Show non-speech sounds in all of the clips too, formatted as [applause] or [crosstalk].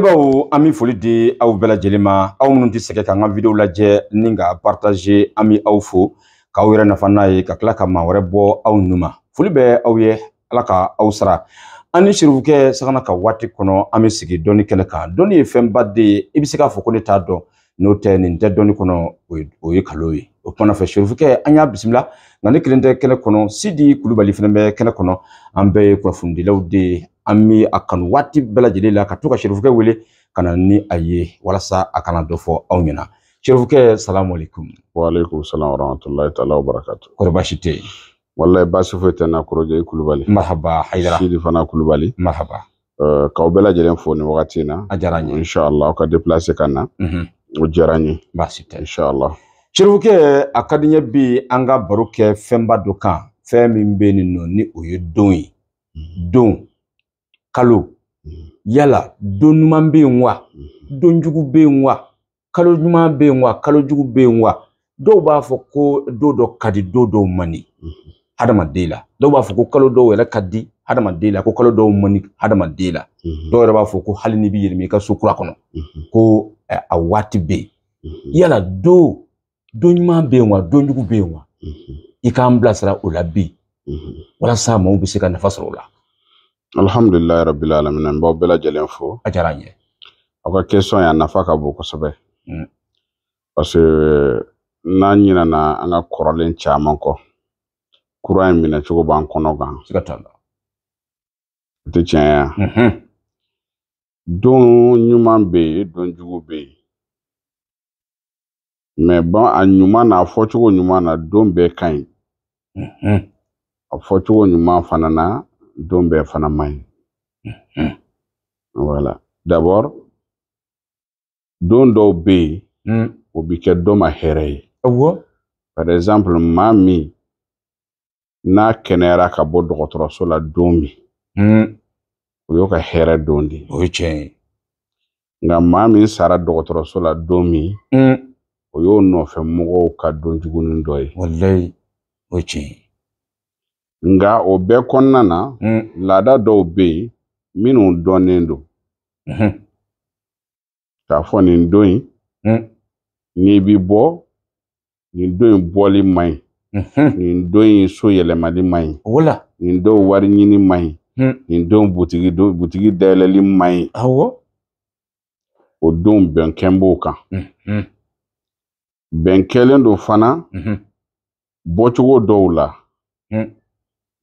Baw an bɛ foli di aw bɛɛ lajɛlen ma aw minnu tɛ sɛgɛ k'an ka videow lajɛ ni ka partage an bɛ aw fo k'aw yɛrɛ nafa n'a ye ka tila ka maa wɛrɛ bɔ aw nu ma foli bɛ aw ye ala ka aw sara an ni surukɛ sagana ka waati kɔnɔ an bɛ sigi dɔɔni kɛnɛ kan dɔnni ye fɛnba de ye i bɛ se k'a fɔ ko ne t'a dɔn n'o tɛ nin tɛ dɔnni kɔnɔ o ye kalo ye o kumana fɛ surukɛ an y'a bisimila nka ne kelen tɛ kɛnɛ kɔnɔ sidi kulubali fana bɛ kɛnɛ kɔnɔ an bɛɛ ye kunnafonidilaw de ye an bɛ a kanu waati bɛɛ la ka to ka sɛrifukɛ wele ka na ni a ye walasa a kana dɔ fɔ aw ɲɛna sɛrifukɛ salamalekum. waaleykum salaam wa taala wa barakatu. baasi tɛ walayi baasi foyi tɛ n na kɔrɔjɛ kulubali. marhaba hayidara sidi fana kulubali. marhaba. Uh, k'aw bɛɛ lajɛlen fo nin wagati in na. a diyara n ye. inshallah aw ka déplacer ka na. o mhm. diyara n ye. baasi tɛ. inshallah. sɛrifukɛ a ka di n ye bi an ka baro kɛ fɛnba dɔ kan fɛn min bɛ yen nɔ ni o ye don ye. don kalo mm-hmm. yala don ɲuman be yen wa mm-hmm. don jugu bɛ yen wa kalo ɲuman bɛ yen wa kalo jugu bɛ yen wa dɔw b'a fɔ ko don dɔ ka di don dɔw man mm-hmm. hadamaden la dɔw b'a fɔ ko kalo dɔw yɛrɛ ka di hadamaden la ko kalo dɔw man hadamaden la dɔw yɛrɛ b'a fɔ ko hali n'i b'i yɛlɛma i ka so kura kɔnɔ ko a waati bɛ yen yala don don ɲuman bɛ yen wa don jugu bɛ yen wa i k'an bilasira o la bi walasa maaw bɛ se ka nafa sɔrɔ o la alhamdulilayi rabil alamina n b'aw bɛɛ lajɛlen fo. a diyara n ye. aw ka question a nafa ka bon kosɛbɛ. Mm. parce que n'an ɲinɛna an ka kɔrɔlen caman kɔ kura in minɛ cogo b'an kɔnɔ gan. siga t'a la. o tɛ tiɲɛ ye don ɲuman bɛ yen don jugu bɛ yen. mɛ ban a ɲuman na a fɔcogo ɲuman na don bɛɛ ka ɲi. a fɔcogo ɲuman fana na don fana man ɲi wala d'abord don dɔw bɛ o bɛ kɛ dɔ ma hɛrɛ ye par exemple mami min n'a kɛnɛyara ka bɔ dɔgɔtɔrɔso la don min o y'o ka hɛrɛ don o che nga mami nka maa min sara la dombi mm. o y'o nɔfɛ mɔgɔw ka don jugunin dɔ o che ye Nga o bɛɛ kɔnɔna na hmm. laada dɔw bɛ yen minnu dɔnnen don hmm. k'a fɔ nin don in hmm. n'i bi bɔ nin don in bɔli man ɲi nin don in so yɛlɛmali man ɲi nin don wari ɲini man ɲi nin don butigi don butigi dayɛlɛli man ɲi awɔ o don bɛnkan b'o kan bɛn kɛlen don fana bɔcogo dɔw la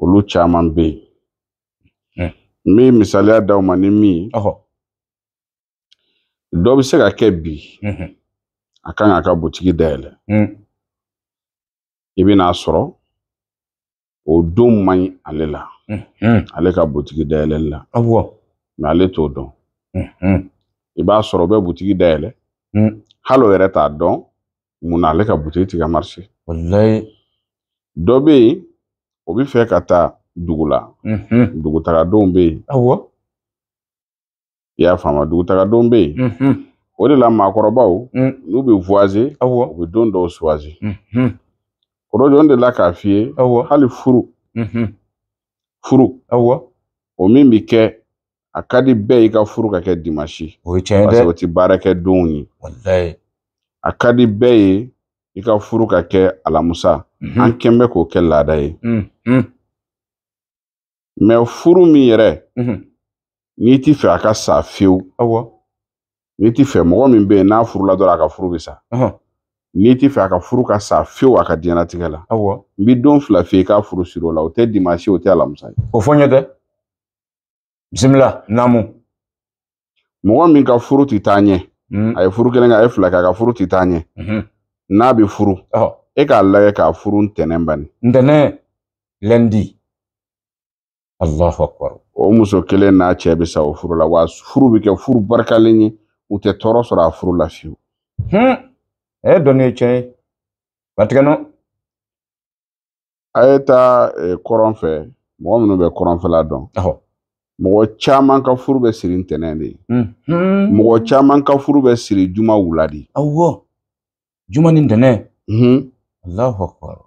olu caman bɛ yen n bɛ misaliya d'aw ma ni min ye dɔ bɛ se ka kɛ bi a kan k'a ka butigi dayɛlɛ mm. i bɛ n'a sɔrɔ o don man ɲi ale la ale ka butigi dayɛlɛli la mɛ ale t'o dɔn i b'a sɔrɔ o bɛ butigi dayɛlɛ mm. hali o yɛrɛ t'a dɔn munna ale ka butigi ti ka marise dɔ bɛ yen o bɛ fɛ ka taa dugu la dugutagadenw bɛ yen awɔ i y'a faamu dugutagadenw bɛ yen o de la maakɔrɔbaw mm. n'u bɛ vuwaze awɔ u bɛ don dɔw suwaze o de n k'a f'i ye awɔ hali furu furu awɔ o min bɛ kɛ a ka di bɛɛ y'i ka furu ka kɛ dimansi o ye tiɲɛ ye dɛ parce que o tɛ baara donw ye a ka di bɛɛ ye i ka furu ka kɛ alamusa an mm-hmm. kɛn bɛ k'o kɛ laada ye mm-hmm. mɛ furu min yɛrɛ mm-hmm. n'i t'i fɛ a ka sa fiyewu n'i t'i fɛ mɔgɔ min bɛ yen n'a furula dɔrɔn a ka furu bɛ sa n'i t'i fɛ a ka furu ka sa fiyewu a ka diɲɛnatigɛ la awɔ n bɛ don fila f'i k'a furu siri o la o tɛ dimansi o tɛ alamisa ye o fɔ n ye dɛ bisimila naamu mɔgɔ min ka furu tɛ taa ɲɛ a ye furu kelen kɛ a ye fila kɛ a ka furu tɛ taa ɲɛ n'a bɛ furu e ka lagɛ k'a furu ntɛnɛn bani ntɛnɛn lɛndi allahu o muso kelen n'a cɛ bɛ sa o furu la wa furu bɛ kɛ furu barikalen ye u tɛ tɔɔrɔ sɔrɔ a furu la fiyewu hun a ye ye tiɲɛ ye batigɛnɔ a ye taa e, kɔrɔn fɛ mɔgɔ minnu bɛ kɔrɔnfɛla dɔn mɔgɔ caman ka furu bɛ siri ntɛnɛn de ye mɔgɔ caman ka furu bɛ siri juma wula de awɔ juma ni ntɛnɛn Allahu Akbar.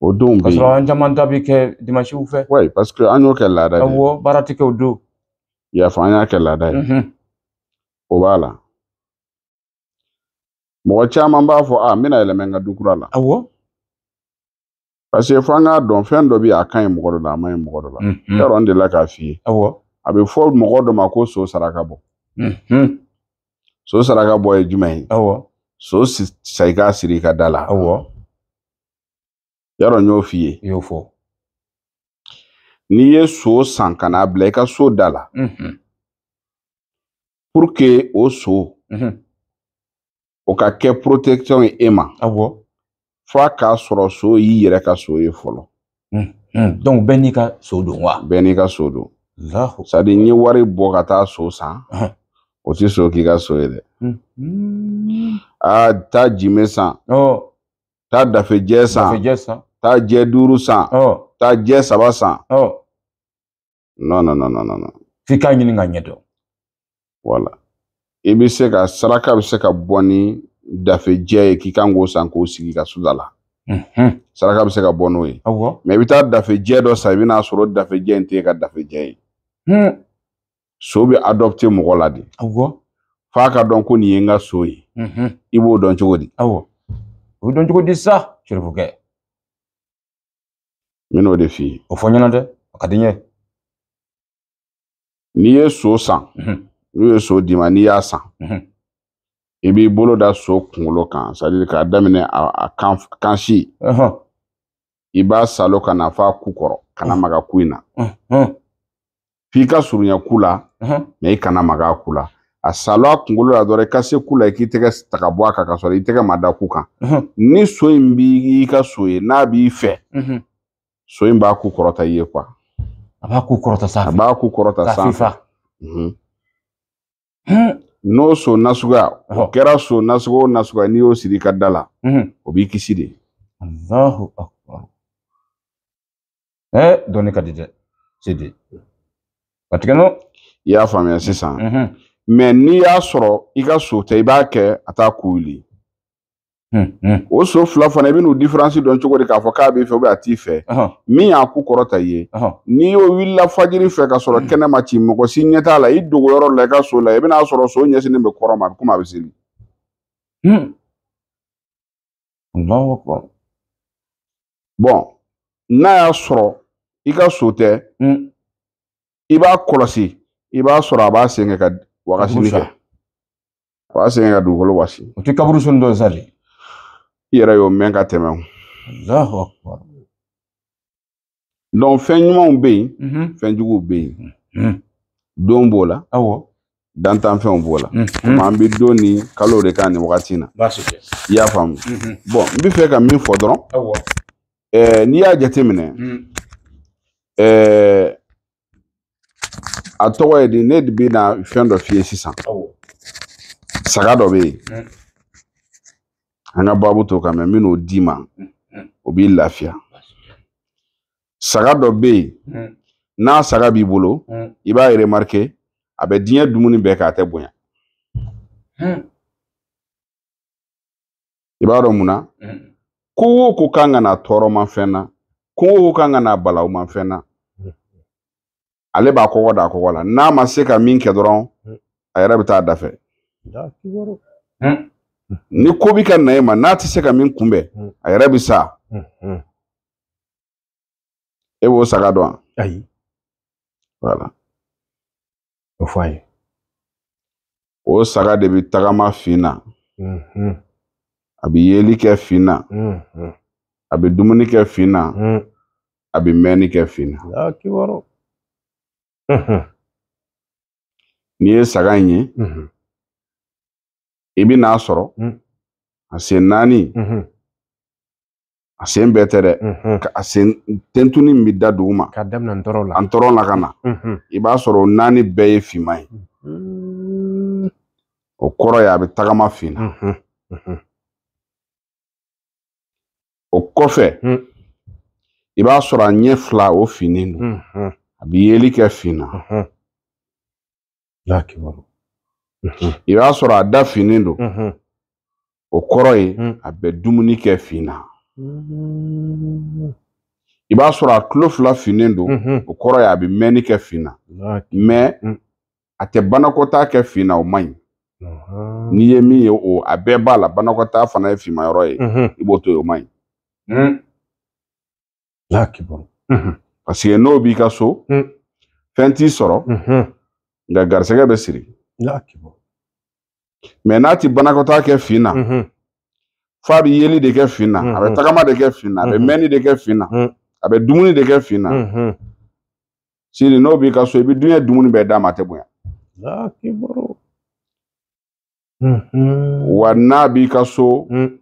O denw bɛ yen. Ka sɔrɔ an caman ta bɛ kɛ dimansiw fɛ. Wayi parce que an y'o kɛ laada ye. Awɔ baara tɛ kɛ o don. I y'a faamu an y'a kɛ laada ye. O b'a la. Mɔgɔ caman b'a fɔ a n bɛna yɛlɛmɛ n ka du kura la. Awɔ. Mhm. parce f'an k'a dɔn fɛn dɔ bɛ yen a ka ɲi mɔgɔ dɔ la a man ɲi mɔgɔ dɔ la. yarɔ n delila k'a f'i ye. awɔ. a bɛ fɔ mɔgɔ dɔ ma ko so saraka bɔ. Mhm. so saraka bɔ ye jumɛn ye. awɔ. so si sa i k'a siri i ka da la awɔ yɔrɔ n y'o f'i ye i y'o fɔ n'i ye so san ka n'a bila i e ka so da la mm-hmm. pour que o so mm-hmm. o ka kɛ protection ye e ma awɔ f'a k'a sɔrɔ so y'i yɛrɛ ka so ye fɔlɔ mm-hmm. donc bɛɛ n'i ka so don wa bɛɛ n'i ka so don c'est à dire n ye wari bɔ ka taa so san uh-huh. o ti so k'i ka so ye dɛ ta jime jimɛ san taa dafejɛ san ta jɛ duuru san ta jɛ saba san non non non non non f'i k'a ɲini ka ɲɛdɔn wala i bɛ se ka saraka bɛ se ka bɔ ni dafejɛ ye k'i kan k'o san k'o sigi ka suda la saraka bɛ se ka bɔ n'o ye mɛ i bɛ taa dafejɛ dɔ san i bɛ n'a sɔrɔ dafejɛ in tɛ e ka dafejɛ ye so bɛ adɔpte mɔgɔ la de Faka ka dɔn ko nin ye n ka so ye i di awɔ o bɛ dɔn di sa sirifukɛ n bɛn'o de f'i ye o fɔ n ɲɛna dɛ a ka di n ye n'i ye d'i ma n'i y'a san i b'i bolo da so kunkolo kan sadiri k'a daminɛ a kansi i b'a salo ka na f'a ku kɔrɔ kana maga ku in na f'i ka surunya kula, la mɛ kana maga a ku la a salo a kunkolo la dɔrɔn i ka se ku la i k'i tɛgɛ taga bɔ a kan ka sɔrɔ i tɛgɛ ma da ku kan ni so in b'i ka so ye n'a b'i fɛ so in b'a ku kɔrɔta i ye kuwa a b'a ku kɔrɔta sanfɛ a b'a ku kɔrɔta sanfɛ n'o so nasuguya o kɛra so nasugu o nasuguya n'i y'o siri i ka da la o b'i kisi de. alahu akbar ɛɛ eh, dɔɔnin ka di dɛ se de a i y'a faamuya sisan. mɛ n'i y'a sɔrɔ i ka so tɛ i b'a kɛ a t'a kuli o so fila fana i bɛ n'u diferansi dɔn cogo di k'a fɔ k'a b'i fɛ a t'i fɛ min y'a ku i ye n'i y'o wulila fajiri fɛ ka sɔrɔ kɛnɛ ma ci mɔgɔ si ɲɛ t'a la i dogo yɔrɔ la i ka so la i bɛn'a sɔrɔ so ɲɛsinnen bɛ kɔrɔ ma komi a bɛ seli bɔn n'a y'a sɔrɔ i ka so tɛ i b'a kɔlɔsi i b'a sɔrɔ a b'a sen ka wakasi ne fɛ o y'a sɛgɛn ka dugukolo wasi o tɛ kaburu sun dɔ sa de i yɛrɛ y'o mɛn ka tɛmɛ o alahu akbar donc fɛn ɲumanw bɛ yen mhm. fɛn juguw bɛ yen mhm. don b'o la awɔ dantanfɛnw b'o la mm -hmm. an bɛ don ni kalo de kan nin wagati in na baasi tɛ i y'a faamu mhm. bon n bɛ fɛ ka min fɔ dɔrɔn ɛɛ n'i y'a jateminɛ ɛɛ a tɔgɔ ye di ne de bɛ na fɛn dɔ f'i ye sisan saga dɔ bɛ yen mm. an ka baabu t'o kan mɛ n bɛn'o d'i ma mm, mm. o b'i lafiya saga dɔ bɛ yen n'a saga b'i bolo i b'a remarquer a bɛ diɲɛ dumuni bɛɛ k'a tɛ bonya i b'a dɔn mun na ko o ko kan ka na tɔɔrɔmafɛn na ko o ko kan ka na balawmafɛn na ale b'a kɔkɔ da kɔkɔ la n'a ma se ka min kɛ dɔrɔn a yɛrɛ bɛ taa a hmm? ni ko bi ka na e ma n'a tɛ se ka min kunbɛn hmm. a yɛrɛ bɛ sa hmm, e b'o saga dɔn wala o o saga de bɛ tagama fin na a bɛ yeli kɛ fin na a bɛ dumuni kɛ fin na a bɛ mɛnni kɛ fin na n'i ye saga in ye i bɛ n'a sɔrɔ mm. a sen naani a sen bɛɛ tɛ dɛ a sen tɛntuni min bɛ da dugu ma ka daminɛ ntɔrɔn la ntɔrɔn la ka na i b'a sɔrɔ o naani bɛɛ ye finman ye o kɔrɔ ye a bɛ tagama finna o kɔfɛ mm. i b'a sɔrɔ a ɲɛ fila o finnen don àbí ele que afina. lákìbọ̀rọ̀. i b'a sɔrɔ a da fini don o kɔrɔ ye a bɛ dumuni kɛ finna i b'a sɔrɔ a tulo fila finnen don o kɔrɔ ye a bɛ mɛnni kɛ finna mɛ a tɛ banakɔtaa kɛ finna o man ɲi n'i ye min ye o a bɛɛ b'a la banakɔtaa fana ye finmayɔrɔ ye i b'o to yen o man ɲi parce que n'o b'i ka so mm. fɛn t'i sɔrɔ nka garisɛgɛ bɛ siri mɛ n'a ti banakɔtaa kɛ fin na f'a bɛ yeli de kɛ fin na a bɛ tagama de kɛ fin na a bɛ mɛnni de kɛ fin na mm. a bɛ dumuni de kɛ fin na sini n'o b'i ka so i bɛ dunuya dumuni bɛɛ d'a ma a tɛ bonya wa n'a b'i ka so mm.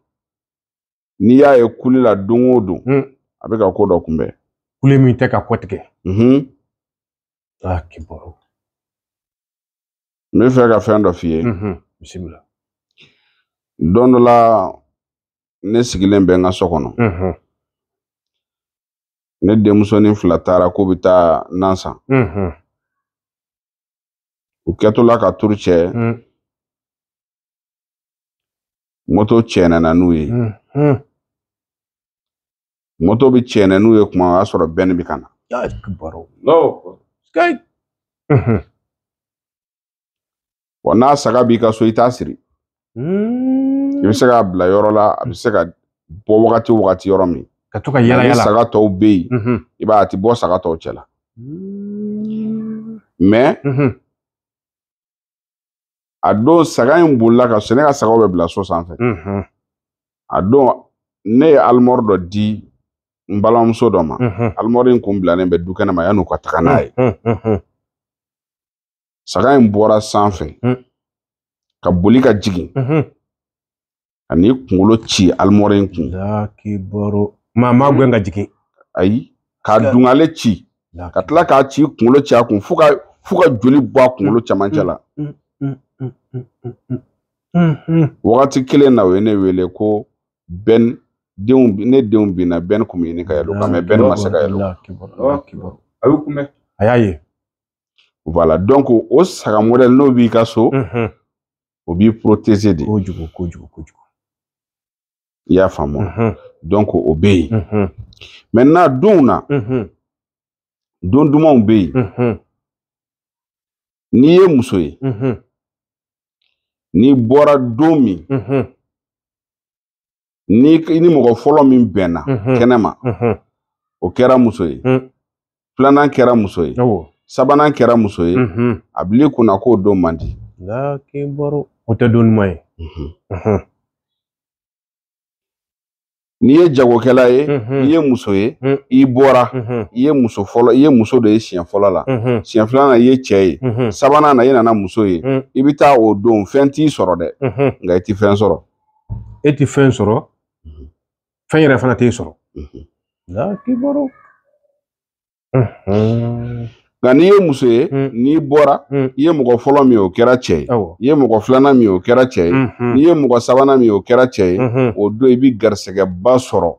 n'i y'a ye kuli la don o don a bɛ ka ko dɔ kunbɛn kule min tɛ ka kɔtigɛ mhm. a ah, kibaru n bɛ fɛ ka fɛn dɔ f'i mhm, don dɔ la ne sigilen bɛ n ka so kɔnɔ mhm. ne denmusonin fila taara k'u bɛ taa nan san u kɛtɔla ka turu cɛ moto tiɲɛnana n'u ye moto bi tiɲɛna n'u ye kuma o y'a sɔrɔ bɛn bi ka na wa n'a saga b'i ka so i t'a siri hmm. i bɛ se k'a bila yɔrɔ la a bɛ se ka bɔ wagati wagati yɔrɔ min ka to ka yala yala saga tɔw bɛ yen i b'a ye a ti bɔ saga tɔw cɛla hmm. mɛ a don saga in bolila ka so ne ka sagaw bɛ bila so sanfɛ a don ne ye alimɔri dɔ di n balimamuso dɔ ma alimɔri in kun bilalen bɛ du kɛnɛ ma ka taga n'a ye saga in bɔra sanfɛ ka boli ka jigin ani n'i kunkolo ci alimɔri in kun ma ka jigin ayi k'a dungale ci ka tila k'a ci kunkolo ci a kun fo ka fo ka joli bɔ a kunkolo camancɛ la wagati kelen na o ye ne wele ko bɛn denw ne denw binna bɛn kun bɛ ɲini ka yɛlɛ o kan mɛ bɛn ma se ka yɛlɛ o kan a y'u kunbɛn a y'a ye voilà donc o saga modèle n'o b'i ka so o b'i protéger de kojugu kojugu kojugu i y'a faamu donc o bɛ yen maintenant donw na don dumanw bɛ yen n'i ye muso ye n'i bɔra don min ni i ni mɔgɔ fɔlɔ min bɛnna kɛnɛma o kɛra muso ye filanan kɛra muso ye sabanan kɛra muso ye a bil'i kunna k'o don man di. o tɛ don ɲuman ye. n'i ye jagokɛla ye i ye muso ye i bɔra i ye muso fɔlɔ i ye muso de ye siɲɛ fɔlɔ la siɲɛ filanan na i ye cɛ ye sabanan na i nana muso ye i bɛ taa o don fɛn t'i sɔrɔ dɛ nka i tɛ fɛn sɔrɔ. e tɛ fɛn sɔrɔ fɛn yɛrɛ fana t'e sɔrɔ nka k'i bɔr'o nka n'i ye muso ye hmm. n'i bɔra hmm. i ye mɔgɔ fɔlɔ min o kɛra cɛ ye i ye mɔgɔ filanan min o kɛra cɛ ye hmm. n'i ye mɔgɔ sabanan min o kɛra cɛ ye o don i bɛ garisɛgɛba sɔrɔ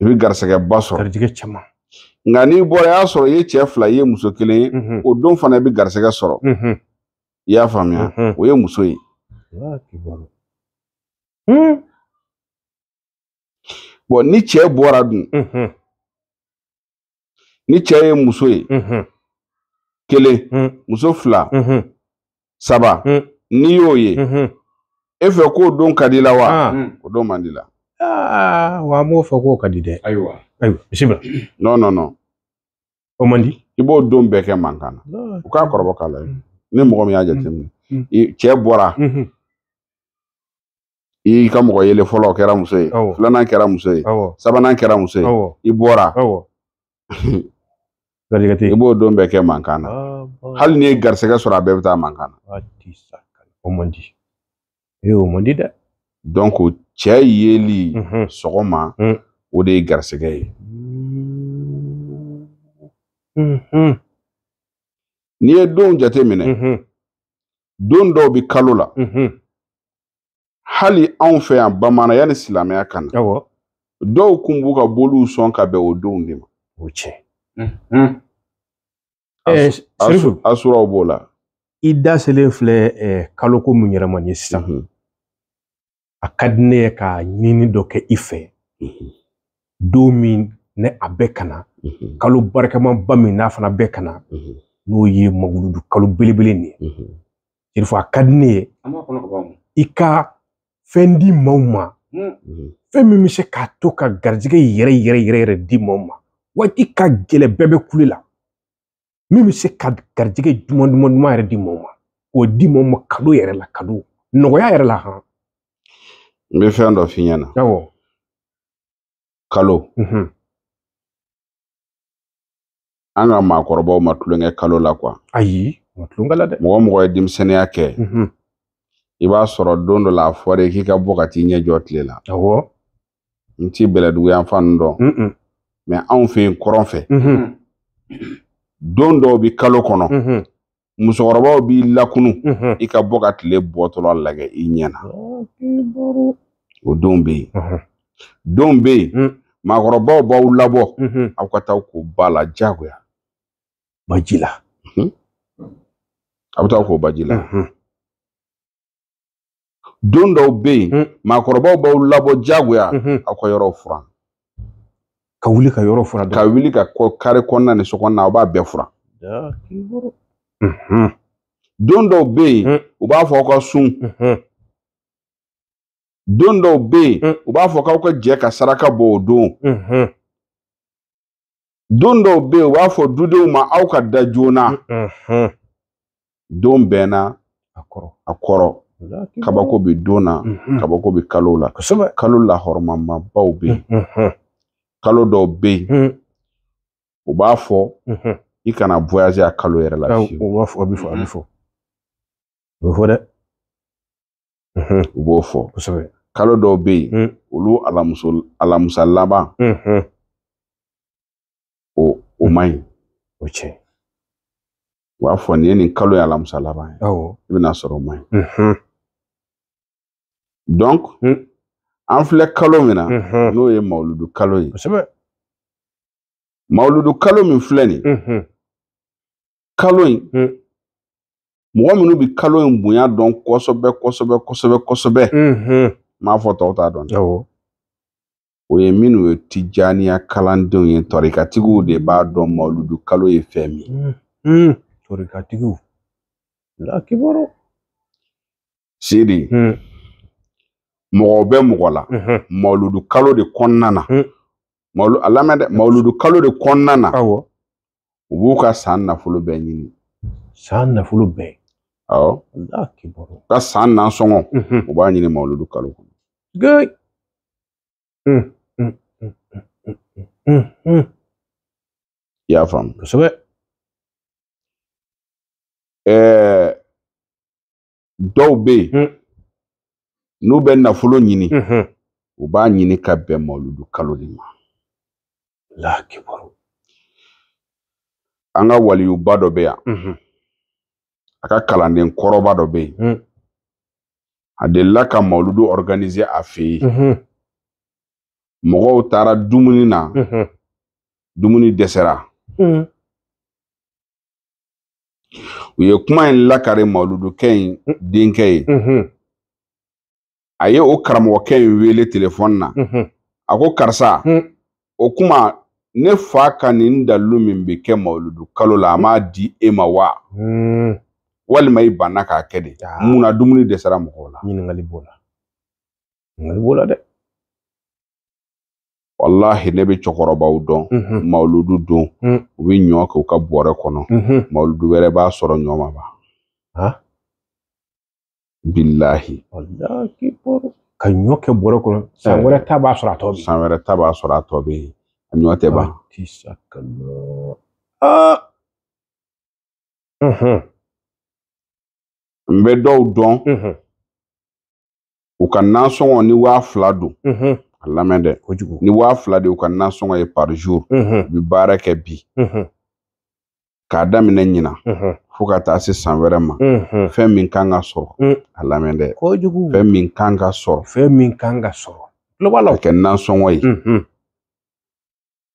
i bɛ garisɛgɛba sɔrɔ garijɛgɛ caman nka n'i bɔra i y'a sɔrɔ i ye cɛ fila i ye muso kelen ye o don fana i bɛ garisɛgɛ sɔrɔ i y'a faamuya o ye muso ye bɔn ni cɛ bɔra dun ni cɛ ye muso ye kelen muso fila saba n'i y'o ye e fɛ k'o don ka di la wa ah. o don man di la. Ah, wa an b'o fɔ k'o ka di dɛ. ayiwa ayiwa bisimila. [clears throat] non non non. o man di. i b'o don bɛɛ kɛ mankan na u k'a kɔrɔbɔ k'a lajɛ mm. ni mɔgɔ min y'a jateminɛ mm. Mm. cɛ bɔra i ka mɔgɔ yele fɔlɔ o kɛra muso ye filanan kɛra muso ye sabanan kɛra muso ye i bɔra [laughs] i b'o don bɛɛ kɛ mankan na hali n'i ye garisɛgɛ sɔrɔ a bɛɛ bɛ taa mankan na o man di ee cɛ yeli sɔgɔma mm. o de ye garisɛgɛ ye n'i ye don jate don dɔw bɛ kalo la hali anw fɛ yan bamananya ni silamɛya kan na awɔ dɔw kun b'u ka boliw sɔn ka bɛn o denw de ma o cɛ asuraw b'o la i da selen filɛ kaloko mun yɛrɛ ye sisan a ka di ne ye ka ɲini dɔ kɛ i fɛ don min ne a bɛɛ kana kalo barikamanba min n'a fana bɛɛ kana n'o ye mawuludu kalo belebele nin ye a ka di ne ye i ka fɛn di maw ma hmm. Hmm. fɛn min be se k'a to ka garijɛgɛ yɛrɛ yɛrɛ yɛrɛ yɛrɛ di maaw ma waati ka gɛlɛn bɛɛ bɛ kule la min be se ka garijɛgɛ duman duman duman yɛrɛ di maaw ma k'o di maaw ma kalo yɛrɛ la kalo nɔgɔya yɛrɛ la han. n be fɛn dɔ f'i ɲɛna. awɔ. kalo. an ka maakɔrɔbaw ma tulonkɛ kalo la ayi u ma tulonkɛ la dɛ. mɔgɔ mɔgɔ ye denmisɛnninya kɛ. i b'a sɔrɔ don dɔ la a fɔra k'i ka bɔ ka t'i ɲɛ jɔ tile la awɔ n t'i bɛlɛdugu yan fan ninnu dɔn mɛ anw fɛ yen kɔrɔn fɛ mm-hmm. don dɔw bi kalo kɔnɔ mm-hmm. musokɔrɔbaw b'i lakunu mm-hmm. i ka bɔ ka tile bɔtɔla lagɛ i ɲɛ na o don bɛ yen don bɛ yen mm. maakɔrɔbaw b'aw labɔ aw ka taa k'u ba la diyagoya baji la a bɛ taa k'u baji la don dɔw be yen hmm. maakɔrɔbaw b'aw labɔ jagoya. Hmm. aw ka yɔrɔw furan ka wuli ka yɔrɔ furan ka wuli ka kɔ kare kɔnɔna ni so kɔnɔna aw b'a bɛɛ furan don dɔw be yen hmm. u b'a fɔ aw ka sun don dɔw be yen u b'a fɔ k'aw ka jɛ ka saraka bɔ o don don dɔw be yen u b'a fɔ dudenw ma aw ka da joona don bɛnna na a kɔrɔ kabako bɛ dona na mhm. kabako bi kalo la kalo lahɔrɔmabaw bɛ yen mhm, mhm. kalo dɔw be yen u b'a fɔ i kana voyage a kalo yɛrɛ la fiyewu u b'a b'o fɔ kalo dɔw be yen olu alamuso alamusa laban o o man ɲi o cɛ u b'a fɔ nin ye nin kalo ye alamusa laban ye i bɛna sɔrɔ o man ɲi. donc an hmm. filɛ kalo min na n'o hmm. ye mawuludu kalo ye mawuludu kalo min filɛ nin hmm, kalo in mɔgɔ minnu bɛ kalo in bonya dɔn kosɛbɛ kosɛbɛ kosɛbɛ kosɛbɛ n m'a fɔ tɔw t'a dɔn dɛ o ye minnu ye tijaniya kalandenw ye tɔrikatigiw de b'a dɔn mawuludu kalo ye fɛn min ye tɔrikatigiw sidi mɔgɔ bɛ mɔgɔ la mawuludu kalo de kɔnɔna na mawulu a lamɛn dɛ mawuludu kalo de kɔnɔna na awɔ u b'u ka san nafolo bɛɛ ɲini san nafolo bɛɛ awɔ u ka san nansɔngɔ u b'a ɲini mawuludu kalo kɔnɔ geyi i y'a faamu kosɛbɛ ɛɛ dɔw bɛ yen n'u bɛ nafolo ɲini u b'a ɲini ka bɛn mawuludu kalo de ma lakibaru an ka waliyuba dɔ bɛ yan a ka kalanden kɔrɔba dɔ bɛ yen a delila ka mawuludu organise a fɛ yen mɔgɔw taara dumuni na dumuni dɛsɛra u ye kuma in lakari mawuludukɛ in denkɛ ye a ye o karamɔgɔkɛ in wele telefɔni na mhm. a ko karisa hmm. o kuma ne fa ka nin dalilu min bɛ kɛ mawuludu kalo la a ma di e ma wa hmm. walima i banna k'a kɛ de mun na dumuni dɛsɛra mɔgɔw la ɲininkali b'o la ɲininkali b'o la dɛ walahi ne bɛ cɛkɔrɔbaw dɔn mawuludu don mhm. hmm. u bɛ ɲɔ kɛ u ka bɔrɛ kɔnɔ mhm. mawuludu wɛrɛ b'a sɔrɔ ɲɔ ma ban billahi ka ɲɔ kɛ bɔrɛ kɔnɔ san eh. wɛrɛ ta b'a sɔrɔ a tɔ bɛ san wɛrɛ ta b'a sɔrɔ a tɔ bɛ yen a ɲɔ tɛ ban ah, ah! n bɛ dɔw dɔn u ka nasɔngɔ ni waa fila don a lamɛn dɛ ni waa fila de u ka nasɔngɔ ye par jour u bɛ baara kɛ bi k'a daminɛ ɲina fo ka taa se san wɛrɛ ma fɛn min kan ka sɔrɔ mm. a lamɛn dɛ kojugu fɛn min kan ka sɔrɔ fɛn min kan ka sɔrɔ tuloba la o kɛ nansɔngɔ ye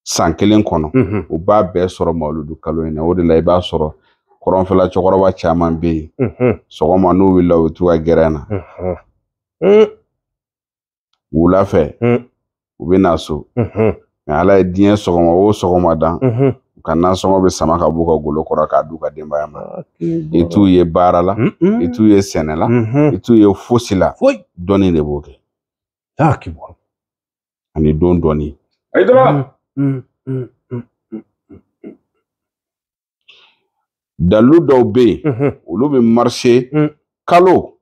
san kelen kɔnɔ u b'a bɛɛ sɔrɔ mawuludu kalo in na o de la i b'a sɔrɔ kɔrɔnfɛla cɛkɔrɔba caman bɛ yen sɔgɔma n'u wulila u bɛ t'u ka gɛrɛn na mm. Mm. wula fɛ u bɛ na so nka ala ye diɲɛ sɔgɔma o sɔgɔma dan Kana nasɔngɔ bɛ sama ka b'u ka golo kɔrɔ k'a d'u ka denbaya ma ah, i t'u ye baara la i t'u ye sɛnɛ la mm-hmm. i t'u ye fosi la dɔnni de b'o kɛ ah, ani don dɔnni mm, mm, mm, dalu dɔw bɛ yen mm-hmm. olu bɛ marise kalo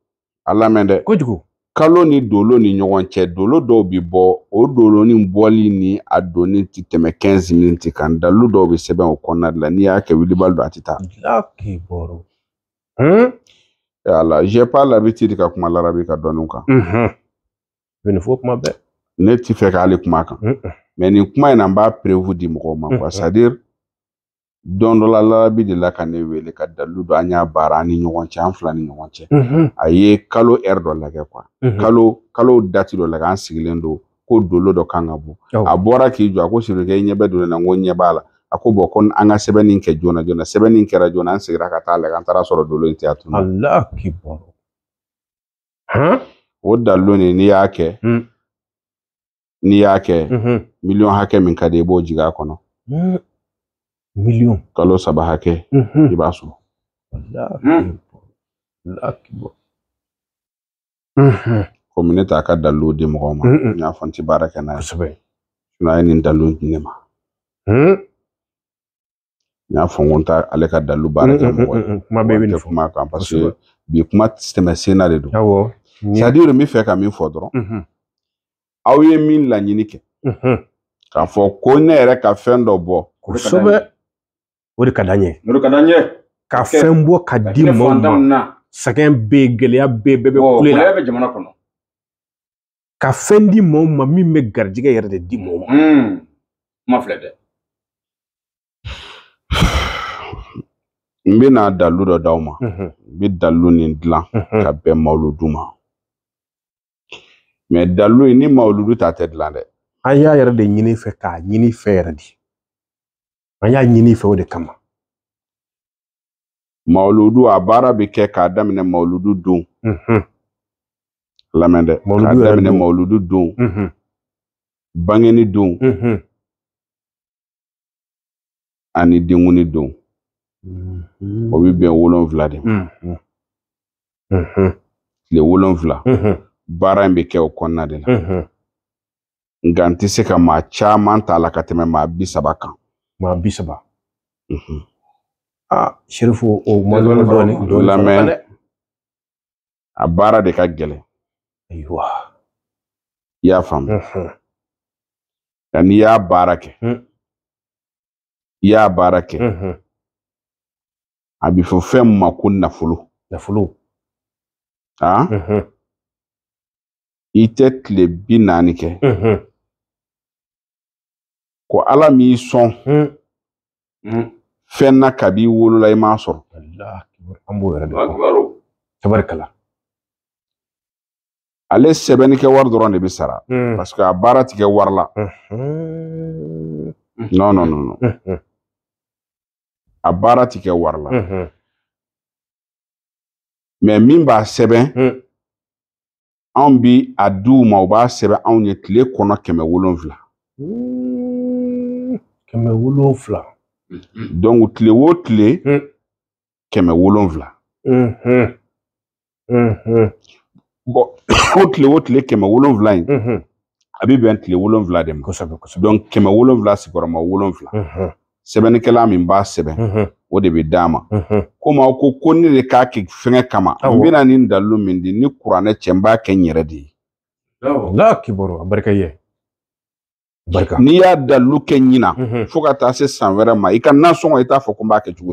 a lamɛn dɛ kojugu Kalo ni doloni ɲɔgɔn cɛ dolo dɔw bɛ bɔ o doloni bɔli ni a doni tɛ tɛmɛ 15 minutes kan dalu dɔw bɛ sɛbɛn o kɔnɔna de la n'i y'a kɛ wulibali don a tɛ taa. Alakibaro. Hun. Hmm? Voilà j'ai pas l'habitude ka hmm. kuma larabi ka dɔɔnin kan. Unhun. Mais nin fɔ kuma bɛɛ. Ne tɛ fɛ k'ale kuma kan. Mais nin kuma in na n b'a preuve di mɔgɔw ma quoi c'est hmm. à dire don dɔ la larabi de la ka ne wele ka dalilu don an y'a baara an ni ɲɔgɔn cɛ an fila ni ɲɔgɔn cɛ a ye kalo ɛri er dɔ lajɛ kuwa mhm. kalo kalo dati dɔ lajɛ an sigilen don ko dolo dɔ kan ka bɔ oh. a bɔra k'i jɔ a ko sirikɛ i ɲɛ bɛ don ne na n ko ɲɛ b'a la a ko bɔn ko an ka sɛbɛnni kɛ joona joona sɛbɛnni kɛra joona an sigira ka taa lajɛ an taara sɔrɔ dolo in tɛ a tun o dalilu nin n'i y'a kɛ n'i y'a hmm. kɛ mhm. miliyɔn hakɛ min ka di i b'o jigin a kɔnɔ miliyɔn kalo saba hakɛ i b'a sɔrɔ komi ne t'a ka daliluw di mɔgɔw ma n y'a fɔ n tɛ baara kɛ n'a ye kosɛbɛ ye nin dalilu di ne ma n y'a fɔ n ko n ale ka dalilu baara kɛ mɔgɔ ye kuma bɛɛ bɛ nin fɔ kuma kan parce bi kuma tɛmɛ sen de don awɔ c'est à n bɛ fɛ ka min fɔ dɔrɔn aw ye min laɲini kɛ mhm. k'a fɔ ko ne yɛrɛ ka fɛn dɔ bɔ kosɛbɛ o kadanye. ka kadanye. ye ka d'an ye ka fɛn ka di maaw ma sɛgɛn bɛ yen be kule la gɛlɛya jamana ka fendi di maaw ma min bɛ garijɛgɛ de di maaw ma kuma hmm. filɛ dɛ n dalu dɔ d'aw ma n dalu nin dilan ka bɛn mawuludu ma dalu in ni mawuludu ta te dla y'a de. Aya y'a de nyini fe k'a ɲini fɛ yɛrɛ de an y'a ɲini fɛ o de kama mawuludu a baara bɛ kɛ k'a daminɛ mawuludu don mhm. lamɛn dɛ k'a daminɛ mawuludu don mhm. bangeni don mhm. ani denkundi don o bɛ bɛn wolonfila de ma tile wolonfila baara in bɛ kɛ o kɔnɔna de la nka n tɛ se ka maa caman t'a la ka tɛmɛ maa bi saba kan maa bi saba aa sherifu o ma dɔɔni dɔɔni lamɛn a baara de ka gɛlɛn ayiwa i y'a faamu nka n'i y'a baara kɛ i y'a baara kɛ a bɛ fɔ fɛn min ma ko nafolo nafolo ah i tɛ tile bi naani kɛ ko ala m'i sɔn hmm. Hmm. fɛn na kabi wolola i m'a sɔrɔ an b'o yɛrɛ de fɔ tabarikala ale sɛbɛnni kɛ wari dɔrɔn de bɛ sara hmm. parce que a baara ti kɛ wari la non non non a baara ti kɛ wari la mɛ min b'a sɛbɛn anw bi a di u ma u b'a sɛbɛn anw ye tile kɔnɔ kɛmɛ wolonfila. Keme woulon vla. Mm-hmm. Don wot li wot li, mm. keme woulon vla. Mm-hmm. Mm-hmm. Bo, wot li wot li keme woulon vla yin, mm-hmm. abi ben tli woulon vla dem. Kosobe, kosobe. Don keme woulon vla sepora ma woulon vla. Mm-hmm. Sebe ni kelamin ba sebe. Mm-hmm. Ode bi dama. Mm-hmm. Kou ma wakou kouni li kakik fene kama. Awo. Mbina nin dalou mindi, ni kourane tsemba kenye redi. Awo. La ki borwa, barika yey. n'i y'a dalu kɛ ɲina fo ka taa se san wɛrɛ ma i ka nasɔngɔ i t'a fɔ ko n b'a kɛ cogo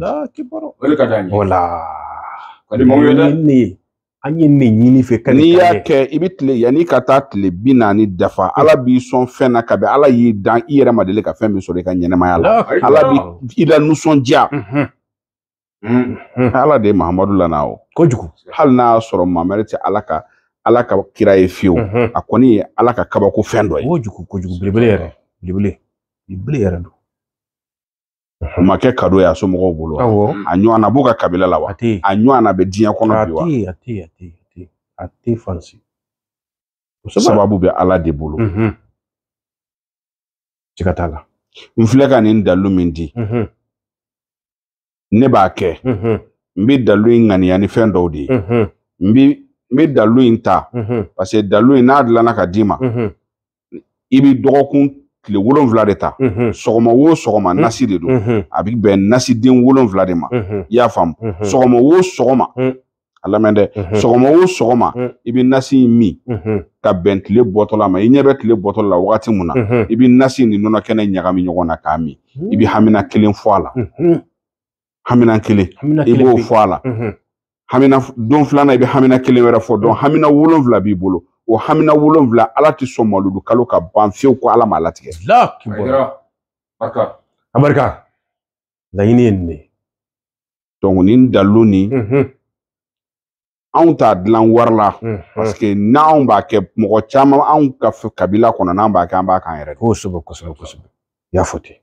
di an ye nin ɲini fɛ ka n'i y'a kɛ i bɛ tile yanni ka taa tile bi naani dafa ala b'i sɔn fɛn na kabi ala y'i dan i yɛrɛ ma deli ka fɛn min sɔrɔ i ka ɲɛnɛmaya la ala b'i i la nisɔndiya ala de ye mahamadu lana o kojugu hali n'a y'a sɔrɔ mamari tɛ ala ka alaka kira ye fiyewu a kɔni ye ala ka kabako fɛn dɔ ye o jugu kojugu belebele yɛrɛ kado ye a somɔgɔw bolo a ɲɔgɔnna b'u ka kabila la wa a ɲɔgɔnna bɛ diɲɛ kɔnɔ sababu bɛ ala de bolo n filɛ ka nin dalilu min di ne b'a kɛ n bɛ dalilu in ŋaniya ni fɛn dɔw de ye n bɛ dalu in ta mm-hmm. parce que dalu in n'a dilanna ka d'i ma mm-hmm. i bɛ dɔgɔkun tile wolonwula de ta mm-hmm. sɔgɔma o sɔgɔma nasi de don a bɛ bɛn nasi den wolonwula de ma i y'a faamu sɔgɔma o sɔgɔma mm. a lamɛn dɛ sɔgɔma o sɔgɔma mm. i bɛ nasi in min ka bɛn tile bɔtɔla ma i ɲɛ bɛ tile bɔtɔla la wagati min na i bɛ nasi ni nɔnɔ kɛnɛ ɲagami ɲɔgɔn na k'a min i bɛ hamina kelen fɔ a la hamina kelen i b'o fɔ a la hamina don filanan i bɛ hamina kelen wɛrɛ fɔ dɔn mm. hamina wolonfila b'i bolo o hamina wolonfila ala tɛ sɔn malodu kalo ka ban fiyewu ko ala ma latigɛ. abarika laɲini ye nin de ye. donc nin dalilu nin anw t'a dilan wari la parce n'anw b'a kɛ mɔgɔ caman anw ka kabila kɔnɔ n'an b'a kɛ an b'a k'an yɛrɛ de. kosɛbɛ kosɛbɛ kosɛbɛ i y'a fɔ ten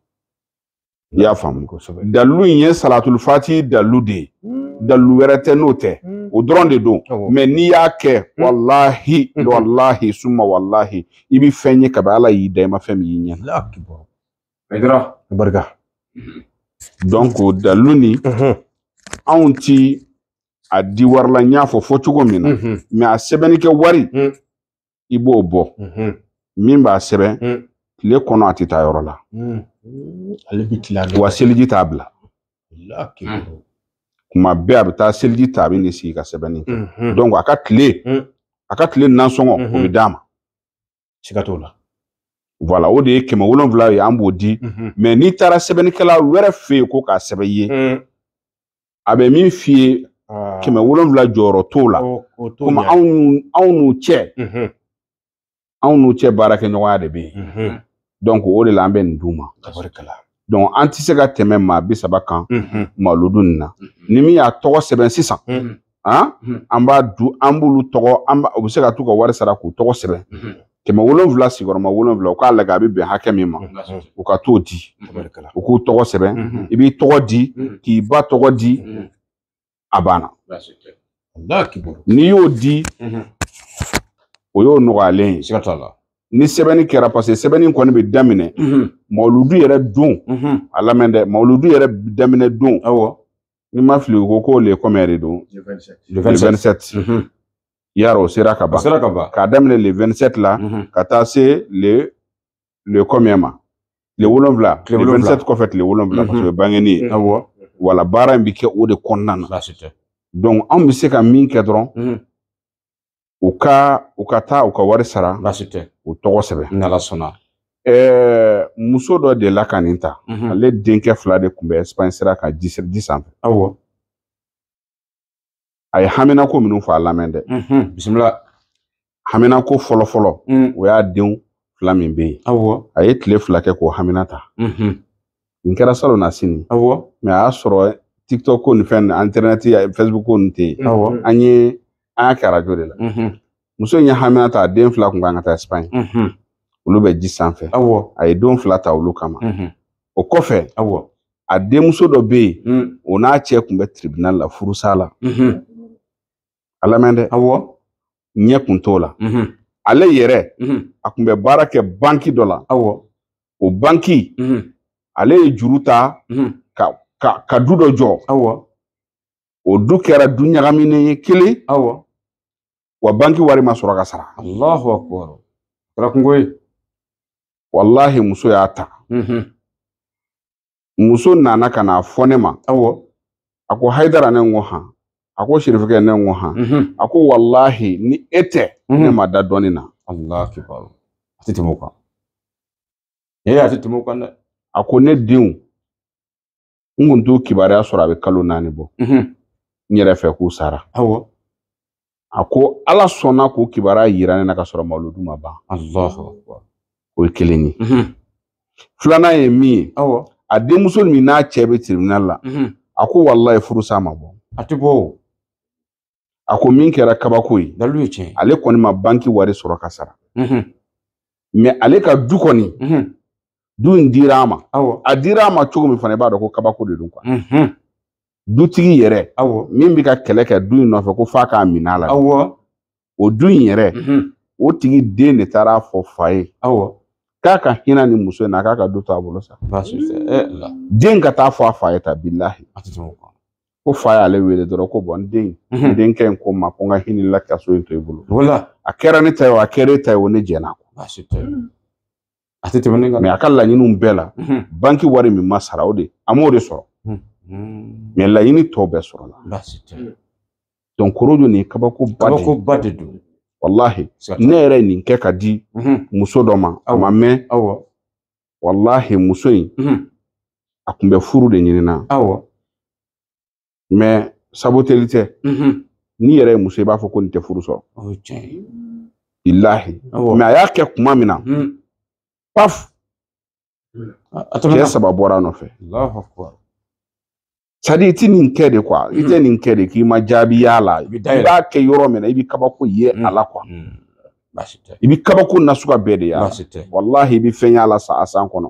i y'a faamu dalilu in ye salatulu fati dalilu de ye. Mm dalu wɛrɛ tɛ n'o tɛ hmm. o dɔrɔn de don mɛ n'i y'a kɛ hmm. walahi hmm. walahi suma walahi i bɛ fɛn ye kaba ala y'i da i ma fɛn min y'i ɲɛ. barika. dɔnku dalu nin anw ti a di wari la n y'a fɔ fɔ cogo min na mɛ a sɛbɛnni kɛ wari i b'o bɔ min b'a sɛbɛn tile kɔnɔ a tɛ taa yɔrɔ la wa seliji t'a bila kuma bɛɛ a bɛ taa seliji ta a bɛ n'i sigi ka sɛbɛnni kɛ donc a ka tile mm. a ka tile nansɔngɔ o bɛ d'a ma siga t'o la voilà o de ye kɛmɛ wolonwula ye an b'o di mɛ n'i taara sɛbɛnnikɛla wɛrɛ fɛ yen ko k'a sɛbɛn i ye mm. a bɛ min f'i ye ah. kɛmɛ wolonwula jɔyɔrɔ t'o la komi anw anw n'u cɛ anw n'u cɛ baarakɛɲɔgɔnya de bɛ yen donc o de la an bɛ nin d'u ma donc an tɛ se ka tɛmɛ maa bi kan malodu nin na ni min y'a tɔgɔ sɛbɛn sisan an b'a du an b'olu tɔgɔ an u bɛ se ka t'u ka wari sara k'u tɔgɔ sɛbɛn kɛmɛ wolonwula sigiyɔrɔma wolonwula u k'a lajɛ a bɛ bɛn hakɛ min ma u ka t'o di u k'u tɔgɔ sɛbɛn i b'i tɔgɔ di k'i ba tɔgɔ di a banna n'i y'o di o y'o nɔgɔyalen ye Ni sebe ni kera pase, sebe ni yon koni bi damine, mhm. ma ou loudou yere djoun, mhm. ala mende, ma ou loudou yere damine djoun, ni ma fli woko le komyari djoun? Le 27. Le 27. Mhm. Yaro, se rakaba. Se rakaba. Ka damine le 27 la, ka tasi le komyama. Le woulon vla. Le 27 ko fete le woulon vla. Paswe, bange ni. Awo. Wala, baran bi ke ou de kon nan. La sute. Don, ambise ka min kedron, ou ka ta, ou ka warisara. La sute. La sute. o tɔgɔ sɛbɛn n'ala sɔnna ɛɛ muso dɔ de la ka nin ta ale denkɛ fila de tun bɛ espagne sira kan ji ji sanfɛ awɔ a ye haminako minnu fɔ a lamɛn dɛ bisimila haminako fɔlɔfɔlɔ mm. o y'a denw fila min bɛ yen awɔ a ye tile fila kɛ k'o hamina ta nin kɛra salon na sini awɔ mɛ a y'a sɔrɔ tiktok ko nin fɛn internet facebook ko nin tɛ yen awɔ an ye an y'a kɛ arajo de la muso in ye hamina ta a den fila kun kan ka taa espagne olu bɛ ji sanfɛ a ye don fila ta olu kama o kɔfɛ awɔ a denmuso dɔ be yen mm. o n'a cɛ tun bɛ tribunal la furusa la a lamɛn dɛ awɔ ɲɛ kun t'o la ale yɛrɛ a tun bɛ baara kɛ banki dɔ la o banki ale ye juru ta ka ka du dɔ jɔ o du kɛra du ɲagaminen ye kelen wa banki wari ma sɔrɔ ka sara. alahu akbar. walahi muso y'a ta. muso nana ka na fɔ ne ma. awɔ. a ko hayidara ne ko han a ko sirifikɛ ne ko han a ko walahi ni e tɛ. ne ma da dɔɔni na. alahu akbar a tɛ tɛmɛ o kan. ee a tɛ tɛmɛ o kan dɛ. a ko ne denw n kun t'u kibaruya sɔrɔ a bɛ kalo naani bɔ. n yɛrɛ fɛ k'u sara. awɔ. a ko ala sɔnna k'o kibaruya yira ne na ka sɔrɔ mawuludu ma ban alahu o ye kelen ye filanan ye min ye a denmuso min n'a cɛ bɛ tiribinali la a ko walayi furusa ma bɔ a tɛ bɔ a ko min kɛra kabako ye dalilu ye tiɲɛ ale kɔni ma banki wari sɔrɔ ka sara mɛ ale ka du kɔni du in dira a ma a dira a ma cogo min fana i b'a dɔn ko kabako de don kuwa dutigi yɛrɛ awɔ min bɛ ka kɛlɛ kɛ du in nɔfɛ ko f'a k'a minɛ a la o du in yɛrɛ o tigi den de taara fɔ fa ye awɔ k'a ka hinɛ nin muso in na k'a ka du to a bolo sa baasi den ka taa fɔ a fa ye ta bilahi tɛmɛ o ko fa y'ale wele dɔrɔn ko bɔn n den n denkɛ in ko n ma ko n ka hinɛ la ka so in to i bolo wala a kɛra ne ta ye o a kɛra e ta ye o ne jɛna a kɔ a tɛ tɛmɛ ne kan mɛ a ka laɲiniw bɛɛ la banki wari min ma sara o de a m'o de sɔrɔ mais laɲini tɔw bɛɛ sɔrɔla donc kabako ba kabako ba de mm. don walahi ne yɛrɛ ye nin kɛ ka di mm-hmm. muso dɔ ma a ma mɛn walahi muso in mm-hmm. a bɛ furu de ɲinina mais saboteli tɛ mm-hmm. n'i yɛrɛ muso i b'a fɔ ko nin tɛ furu sɔrɔ ilahi mais a y'a kɛ kuma min na paf cɛ saba bɔra a nɔfɛ sadi iti nin kɛ de kuwa mm. i tɛ nin kɛ de k'i ma jaabi mm. mm. y'a la i b'a kɛ yɔrɔ min na i bɛ kabako ye a la kuwa i bɛ kabako nasuguya bɛɛ de y'a la walahi i bɛ fɛn y'a la san a san kɔnɔ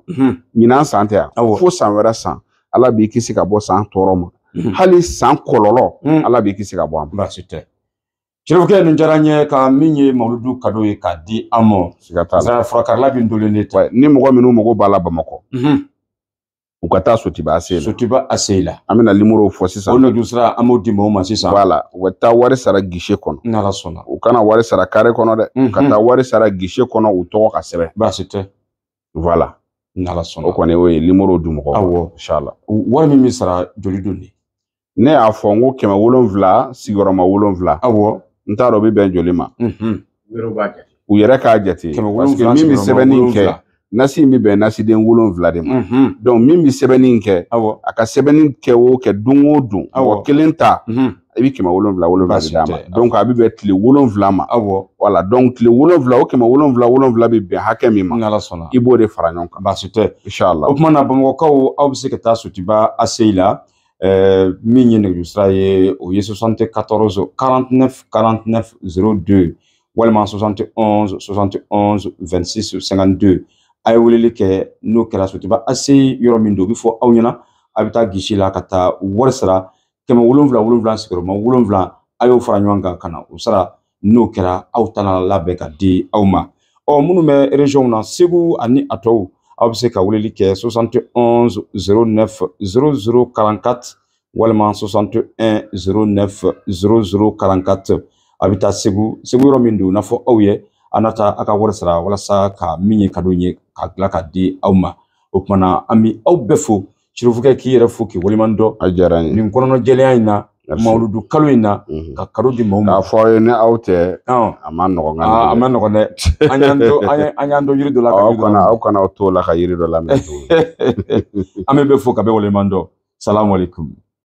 ɲinan san tɛ yan fo san wɛrɛ san ala b'i kisi ka bɔ san tɔɔrɔ ma mm-hmm. hali san kɔlɔlɔ ala b'i kisi ka bɔ a ma. Sirifukɛ nin diyara n ye ka min ye mawuludu kado ye k'a di an ma. Siga la. furakarila min dolen de tɛ. Ni mɔgɔ minnu mago b'a la Bamakɔ. u ka taa sotiba ase la sotiba ase la an bɛna limorow fɔ sisan o nɛgɛjuru sira an b'o di mɔgɔw ma sisan voilà u ka taa wari sara gise kɔnɔ n'ala sɔnna u kana wari sara kare kɔnɔ dɛ ka taa wari sara gise kɔnɔ u tɔgɔ ka sɛbɛn baasi tɛ voilà n'ala sɔnna o kɔni o ye limorow di mɔgɔw ma awɔ inshala wari min bɛ sara joli don de ne y'a fɔ n ko kɛmɛ wolonwula sigiyɔrɔma wolonwula awɔ n t'a dɔn o bɛ bɛn joli ma u yɛrɛ b'a jate u yɛrɛ k'a jate parce que min bɛ sɛbɛnni kɛ nasi in bɛ bɛn nasiden wolonfila de ma donc min bɛ sɛbɛnni in kɛ a ka sɛbɛnni kɛ o kɛ don o don mɔgɔ kelen ta i bɛ kɛmɛ wolonfila wolonfila de d'a ma donc a bɛ bɛn tile wolonfila ma wala donc tile wolonfila o kɛmɛ wolonfila wolonfila bɛ bɛn hakɛ min ma n'ala sɔnna i b'o de fara ɲɔgɔn kan baasi tɛ inshallah o tuma na bamakɔkaw aw bɛ se ka taa sotiba aseyi la ɛɛ min ye nɛgɛjurusira ye o ye soixante quatorze quarante neuf quarante neuf zero deux walima soixante onze soixante onze vingt six cinquante deux a ye kɛ n'o kɛra sotiba ase yɔrɔ min don o bɛ fɔ aw ɲɛna la ka taa wari sara kɛmɛ wolonwula wolonwula sigiyɔrɔma wolonwula a y'o fara ɲɔgɔn kan ka na o sara n'o kɛra aw labɛn ka di aw ma ɔ minnu bɛ na segu ani a tɔw se ka kɛ 09 onze zero neuf zero zero quarante walima neuf zero zero quarante segu segu n'a a aka ta wari sara walasa ka min ye kado ye ka tila ka di aw ma o kumana an bi aw bɛɛ fo surufukɛ k'i yɛrɛ fo k'i waleman dɔn a diyara n ye na mawuludu kalo in na mhm. ka kalo di maaw ma k'a fɔ aw ye ni aw tɛ a ma nɔgɔn nka a ma nɔgɔn dɛ an y'an dɔ yiri dɔ lamɛn kana aw t'o la ka yiri dɔ lamɛn [laughs] an bɛ bɛɛ fo ka bɛɛ waleɲuman dɔn salamu aleykum